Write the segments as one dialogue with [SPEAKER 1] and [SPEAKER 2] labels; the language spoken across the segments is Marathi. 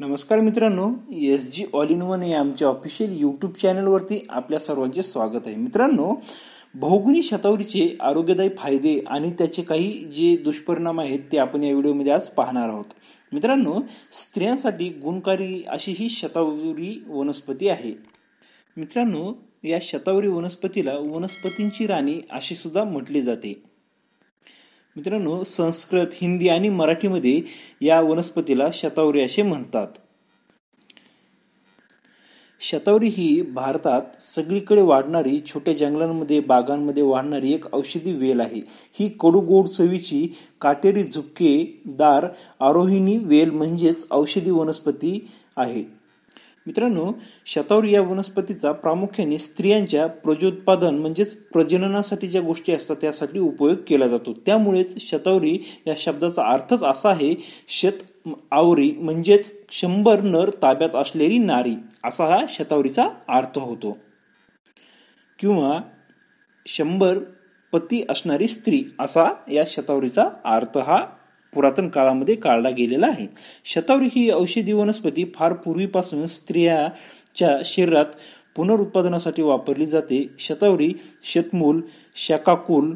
[SPEAKER 1] नमस्कार मित्रांनो S G all in one या आमच्या ऑफिशियल यूट्यूब चॅनलवरती आपल्या सर्वांचे स्वागत आहे मित्रांनो बहुगुणी शतावरीचे आरोग्यदायी फायदे आणि त्याचे काही जे दुष्परिणाम आहेत ते आपण या व्हिडिओमध्ये आज पाहणार आहोत मित्रांनो स्त्रियांसाठी गुणकारी अशी ही शतावरी वनस्पती आहे मित्रांनो या शतावरी वनस्पतीला वनस्पतींची राणी अशी सुद्धा म्हटली जाते मित्रांनो संस्कृत हिंदी आणि मराठीमध्ये या वनस्पतीला शतावरी असे म्हणतात शतावरी ही भारतात सगळीकडे वाढणारी छोट्या जंगलांमध्ये बागांमध्ये वाढणारी एक औषधी वेल आहे ही कडू गोड चवीची काटेरी झुक्केदार आरोहिणी वेल म्हणजेच औषधी वनस्पती आहे मित्रांनो शतावर या वनस्पतीचा प्रामुख्याने स्त्रियांच्या प्रजोत्पादन म्हणजेच प्रजननासाठी ज्या गोष्टी असतात त्यासाठी उपयोग केला जातो त्यामुळेच शतावरी या शब्दाचा अर्थच असा आहे शत आवरी म्हणजेच शंभर नर ताब्यात असलेली नारी असा हा शतावरीचा अर्थ होतो किंवा शंभर पती असणारी स्त्री असा या शतावरीचा अर्थ हा पुरातन काळामध्ये काढला गेलेला आहे शतावरी ही औषधी वनस्पती फार पूर्वीपासून स्त्रियाच्या शरीरात पुनरुत्पादनासाठी वापरली जाते शतावरी शतमूल शाकाकुल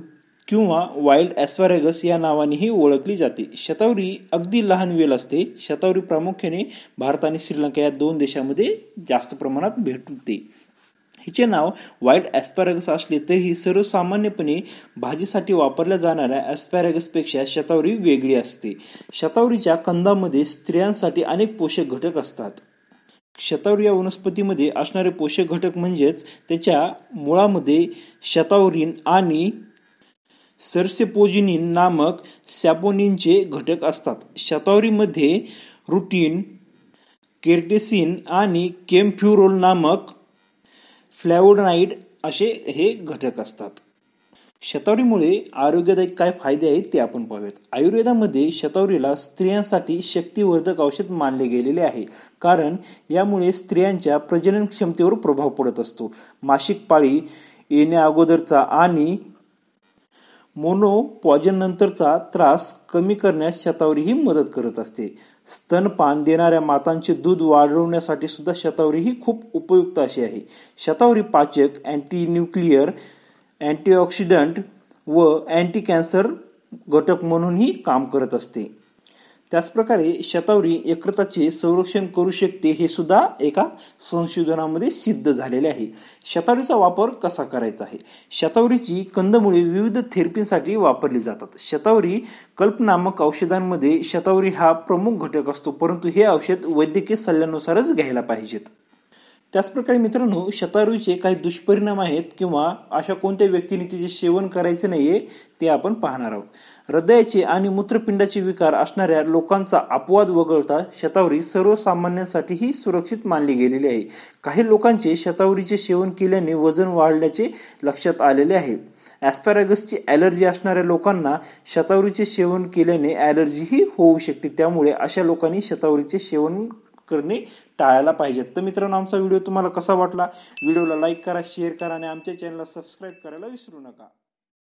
[SPEAKER 1] किंवा वाईल्ड ॲस्पॅरेगस या नावानेही ओळखली जाते शतावरी अगदी लहान वेल असते शतावरी प्रामुख्याने भारत आणि श्रीलंका या दोन देशामध्ये जास्त प्रमाणात भेटते हिचे नाव वाईल्ड ॲस्पॅरगस असले तरीही सर्वसामान्यपणे भाजीसाठी वापरल्या जाणाऱ्या ॲस्पॅरगसपेक्षा शतावरी वेगळी असते शतावरीच्या कंदामध्ये स्त्रियांसाठी अनेक पोषक घटक असतात शतावरी या वनस्पतीमध्ये असणारे पोषक घटक म्हणजेच त्याच्या मुळामध्ये शतावरीन आणि सरसेपोजिनिन नामक सॅपोनिनचे घटक असतात शतावरीमध्ये रुटीन केर्टेसिन आणि केमफ्युरोल नामक फ्लॅवोनाईड असे हे घटक असतात शतावरीमुळे आरोग्यदायी काय फायदे आहेत ते आपण पाहूयात आयुर्वेदामध्ये शतावरीला स्त्रियांसाठी शक्तिवर्धक औषध मानले गेलेले आहे कारण यामुळे स्त्रियांच्या प्रजनन क्षमतेवर प्रभाव पडत असतो मासिक पाळी येण्या अगोदरचा आणि मोनो नंतरचा त्रास कमी करण्यास शतावरीही मदत करत असते स्तनपान देणाऱ्या मातांचे दूध वाढवण्यासाठी सुद्धा शतावरी ही खूप उपयुक्त अशी आहे शतावरी पाचक अँटी न्यूक्लिअर अँटीऑक्सिडंट व अँटी कॅन्सर घटक म्हणूनही काम करत असते त्याचप्रकारे शतावरी एकताचे संरक्षण करू शकते हे सुद्धा एका संशोधनामध्ये सिद्ध झालेले आहे शतावरीचा वापर कसा करायचा आहे शतावरीची कंदमुळे विविध थेरपींसाठी वापरली जातात शतावरी कल्पनामक औषधांमध्ये शतावरी हा प्रमुख घटक असतो परंतु हे औषध वैद्यकीय सल्ल्यानुसारच घ्यायला पाहिजेत त्याचप्रकारे मित्रांनो शतारूचे काही दुष्परिणाम आहेत किंवा अशा कोणत्या व्यक्तीने तिचे सेवन करायचे नाहीये ते आपण पाहणार आहोत हृदयाचे आणि मूत्रपिंडाचे विकार असणाऱ्या लोकांचा अपवाद वगळता शतावरी सर्वसामान्यांसाठीही सुरक्षित मानली गेलेली आहे काही लोकांचे शतावरीचे सेवन केल्याने वजन वाढल्याचे लक्षात आलेले आहे ॲस्पॅरॅगसची ॲलर्जी असणाऱ्या लोकांना शतावरीचे सेवन केल्याने ॲलर्जीही होऊ शकते त्यामुळे अशा लोकांनी शतावरीचे सेवन करणे टाळायला पाहिजेत तर मित्रांनो आमचा व्हिडिओ तुम्हाला कसा वाटला व्हिडिओला लाईक करा शेअर करा आणि आमच्या चॅनलला सबस्क्राईब करायला विसरू नका